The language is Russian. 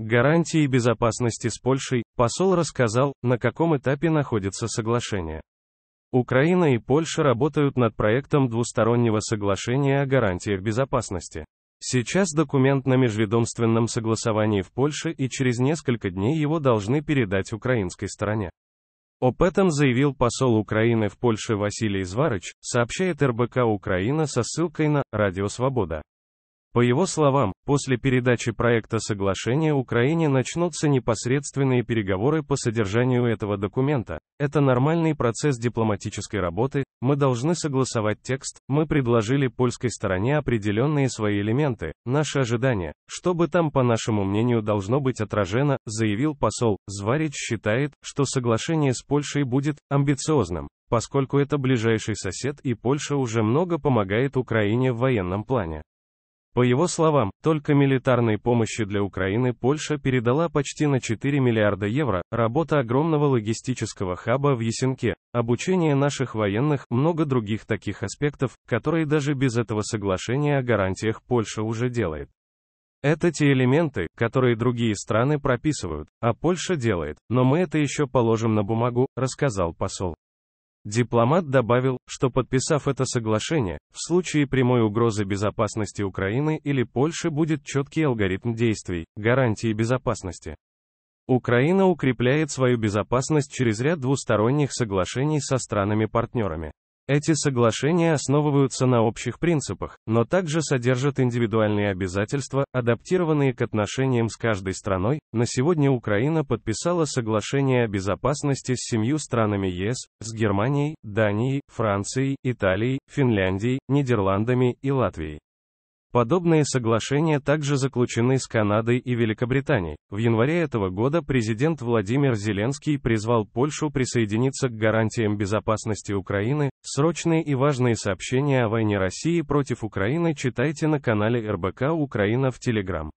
гарантии безопасности с Польшей, посол рассказал, на каком этапе находится соглашение. Украина и Польша работают над проектом двустороннего соглашения о гарантиях безопасности. Сейчас документ на межведомственном согласовании в Польше и через несколько дней его должны передать украинской стороне. Об этом заявил посол Украины в Польше Василий Зварыч, сообщает РБК Украина со ссылкой на «Радио Свобода». По его словам, после передачи проекта соглашения Украине начнутся непосредственные переговоры по содержанию этого документа. Это нормальный процесс дипломатической работы, мы должны согласовать текст, мы предложили польской стороне определенные свои элементы, наши ожидания, что бы там, по нашему мнению, должно быть отражено, заявил посол. Зварич считает, что соглашение с Польшей будет амбициозным, поскольку это ближайший сосед и Польша уже много помогает Украине в военном плане. По его словам, только милитарной помощи для Украины Польша передала почти на 4 миллиарда евро, работа огромного логистического хаба в Ясенке, обучение наших военных, много других таких аспектов, которые даже без этого соглашения о гарантиях Польша уже делает. Это те элементы, которые другие страны прописывают, а Польша делает, но мы это еще положим на бумагу, рассказал посол. Дипломат добавил, что подписав это соглашение, в случае прямой угрозы безопасности Украины или Польши будет четкий алгоритм действий, гарантии безопасности. Украина укрепляет свою безопасность через ряд двусторонних соглашений со странами-партнерами. Эти соглашения основываются на общих принципах, но также содержат индивидуальные обязательства, адаптированные к отношениям с каждой страной. На сегодня Украина подписала соглашение о безопасности с семью странами ЕС, с Германией, Данией, Францией, Италией, Финляндией, Нидерландами и Латвией. Подобные соглашения также заключены с Канадой и Великобританией. В январе этого года президент Владимир Зеленский призвал Польшу присоединиться к гарантиям безопасности Украины. Срочные и важные сообщения о войне России против Украины читайте на канале РБК Украина в Телеграм.